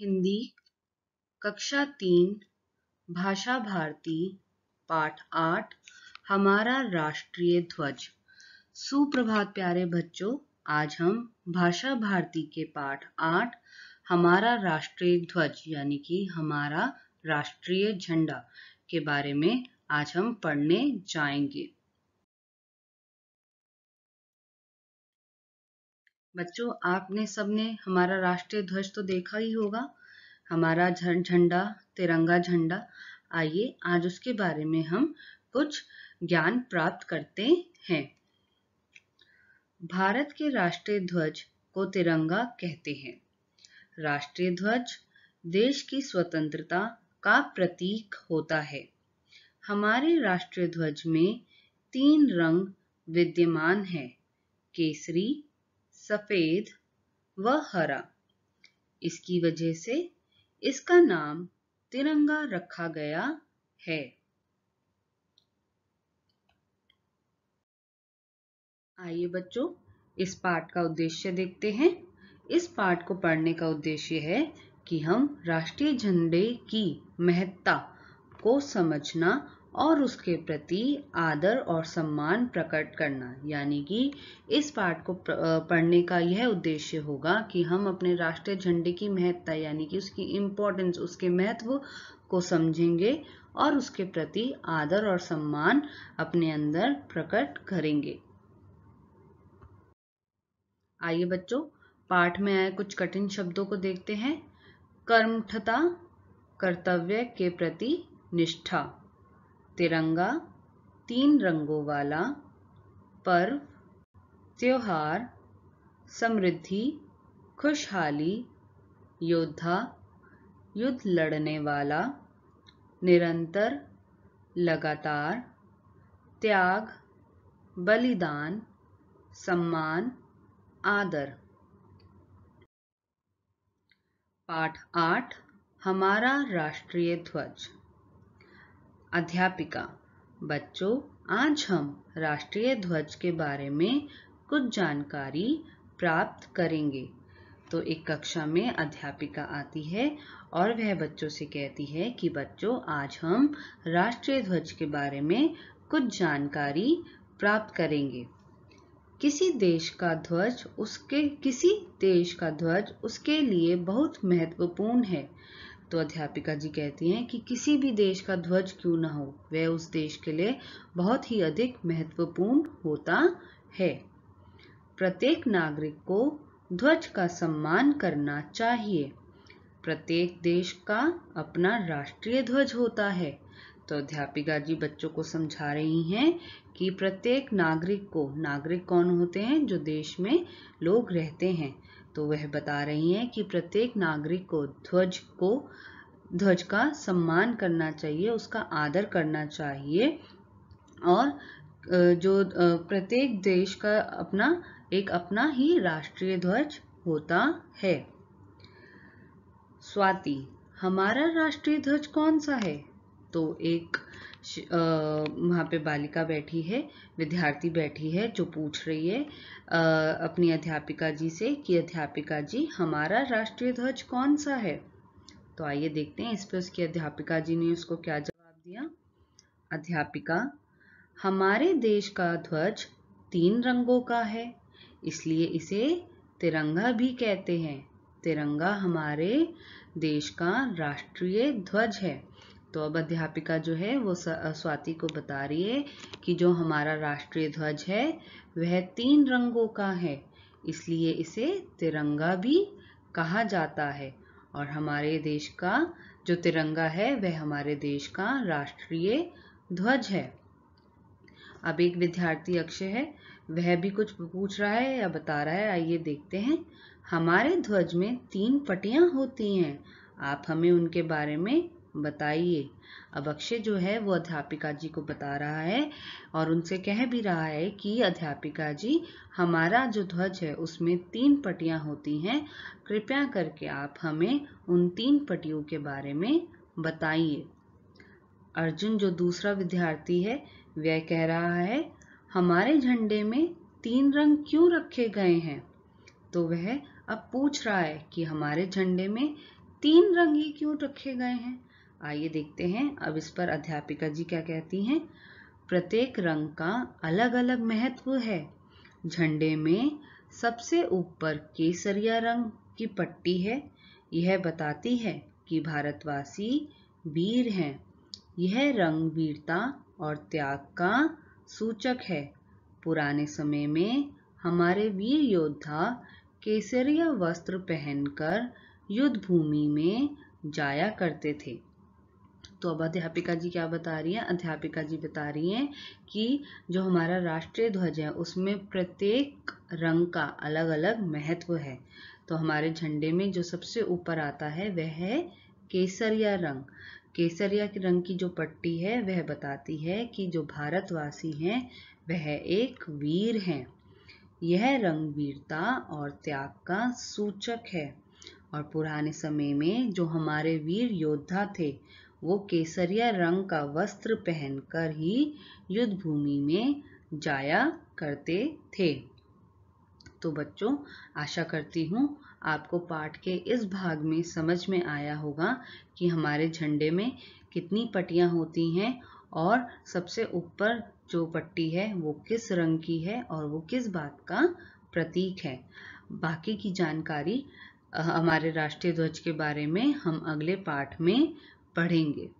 हिंदी कक्षा तीन भाषा भारती पाठ आठ हमारा राष्ट्रीय ध्वज सुप्रभात प्यारे बच्चों आज हम भाषा भारती के पाठ आठ हमारा राष्ट्रीय ध्वज यानी कि हमारा राष्ट्रीय झंडा के बारे में आज हम पढ़ने जाएंगे बच्चों आपने सबने हमारा राष्ट्रीय ध्वज तो देखा ही होगा हमारा झंडा तिरंगा झंडा आइए आज उसके बारे में हम कुछ ज्ञान प्राप्त करते हैं भारत के राष्ट्रीय ध्वज को तिरंगा कहते हैं राष्ट्रीय ध्वज देश की स्वतंत्रता का प्रतीक होता है हमारे राष्ट्रीय ध्वज में तीन रंग विद्यमान है केसरी सफ़ेद व हरा इसकी वजह से इसका नाम तिरंगा रखा गया है आइए बच्चों इस पाठ का उद्देश्य देखते हैं इस पाठ को पढ़ने का उद्देश्य है कि हम राष्ट्रीय झंडे की महत्ता को समझना और उसके प्रति आदर और सम्मान प्रकट करना यानी कि इस पाठ को पढ़ने का यह उद्देश्य होगा कि हम अपने राष्ट्रीय झंडे की महत्ता यानी कि उसकी इम्पोर्टेंस उसके महत्व को समझेंगे और उसके प्रति आदर और सम्मान अपने अंदर प्रकट करेंगे आइए बच्चों पाठ में आए कुछ कठिन शब्दों को देखते हैं कर्मठता कर्तव्य के प्रति निष्ठा तिरंगा तीन रंगों वाला पर्व त्योहार समृद्धि खुशहाली योद्धा युद्ध लड़ने वाला निरंतर लगातार त्याग बलिदान सम्मान आदर पाठ आठ हमारा राष्ट्रीय ध्वज अध्यापिका बच्चों आज हम राष्ट्रीय ध्वज के बारे में कुछ जानकारी प्राप्त करेंगे तो एक कक्षा में अध्यापिका आती है और वह बच्चों से कहती है कि बच्चों आज हम राष्ट्रीय ध्वज के बारे में कुछ जानकारी प्राप्त करेंगे किसी देश का ध्वज उसके किसी देश का ध्वज उसके लिए बहुत महत्वपूर्ण है तो अध्यापिका जी कहती हैं कि किसी भी देश का ध्वज क्यों ना हो वह उस देश के लिए बहुत ही अधिक महत्वपूर्ण होता है प्रत्येक नागरिक को ध्वज का सम्मान करना चाहिए प्रत्येक देश का अपना राष्ट्रीय ध्वज होता है तो अध्यापिका जी बच्चों को समझा रही हैं कि प्रत्येक नागरिक को नागरिक कौन होते हैं जो देश में लोग रहते हैं तो वह बता रही हैं कि प्रत्येक नागरिक को ध्वज को ध्वज का सम्मान करना चाहिए उसका आदर करना चाहिए और जो प्रत्येक देश का अपना एक अपना ही राष्ट्रीय ध्वज होता है स्वाति हमारा राष्ट्रीय ध्वज कौन सा है तो एक वहाँ पे बालिका बैठी है विद्यार्थी बैठी है जो पूछ रही है आ, अपनी अध्यापिका जी से कि अध्यापिका जी हमारा राष्ट्रीय ध्वज कौन सा है तो आइए देखते हैं इस पर उसकी अध्यापिका जी ने उसको क्या जवाब दिया अध्यापिका हमारे देश का ध्वज तीन रंगों का है इसलिए इसे तिरंगा भी कहते हैं तिरंगा हमारे देश का राष्ट्रीय ध्वज है तो अब अध्यापिका जो है वो स्वाति को बता रही है कि जो हमारा राष्ट्रीय ध्वज है वह तीन रंगों का है इसलिए इसे तिरंगा भी कहा जाता है और हमारे देश का जो तिरंगा है वह हमारे देश का राष्ट्रीय ध्वज है अब एक विद्यार्थी अक्षय है वह भी कुछ पूछ रहा है या बता रहा है आइए देखते हैं हमारे ध्वज में तीन पटियां होती हैं आप हमें उनके बारे में बताइए अब अक्षय जो है वो अध्यापिका जी को बता रहा है और उनसे कह भी रहा है कि अध्यापिका जी हमारा जो ध्वज है उसमें तीन पटियां होती हैं कृपया करके आप हमें उन तीन पटियों के बारे में बताइए अर्जुन जो दूसरा विद्यार्थी है वह कह रहा है हमारे झंडे में तीन रंग क्यों रखे गए हैं तो वह अब पूछ रहा है कि हमारे झंडे में तीन रंग ही क्यों रखे गए हैं आइए देखते हैं अब इस पर अध्यापिका जी क्या कहती हैं प्रत्येक रंग का अलग अलग महत्व है झंडे में सबसे ऊपर केसरिया रंग की पट्टी है यह बताती है कि भारतवासी वीर हैं यह रंग वीरता और त्याग का सूचक है पुराने समय में हमारे वीर योद्धा केसरिया वस्त्र पहनकर युद्ध भूमि में जाया करते थे तो अब अध्यापिका जी क्या बता रही हैं अध्यापिका जी बता रही हैं कि जो हमारा राष्ट्रीय ध्वज है उसमें प्रत्येक रंग का अलग अलग महत्व है तो हमारे झंडे में जो सबसे ऊपर आता है वह है केसरिया रंग केसरिया के रंग की जो पट्टी है वह बताती है कि जो भारतवासी हैं वह एक वीर हैं यह रंग वीरता और त्याग का सूचक है और पुराने समय में जो हमारे वीर योद्धा थे वो केसरिया रंग का वस्त्र पहनकर ही युद्ध भूमि में जाया करते थे तो बच्चों आशा करती हूँ आपको पाठ के इस भाग में समझ में आया होगा कि हमारे झंडे में कितनी पट्टियाँ होती हैं और सबसे ऊपर जो पट्टी है वो किस रंग की है और वो किस बात का प्रतीक है बाकी की जानकारी हमारे राष्ट्रीय ध्वज के बारे में हम अगले पाठ में पढ़ेंगे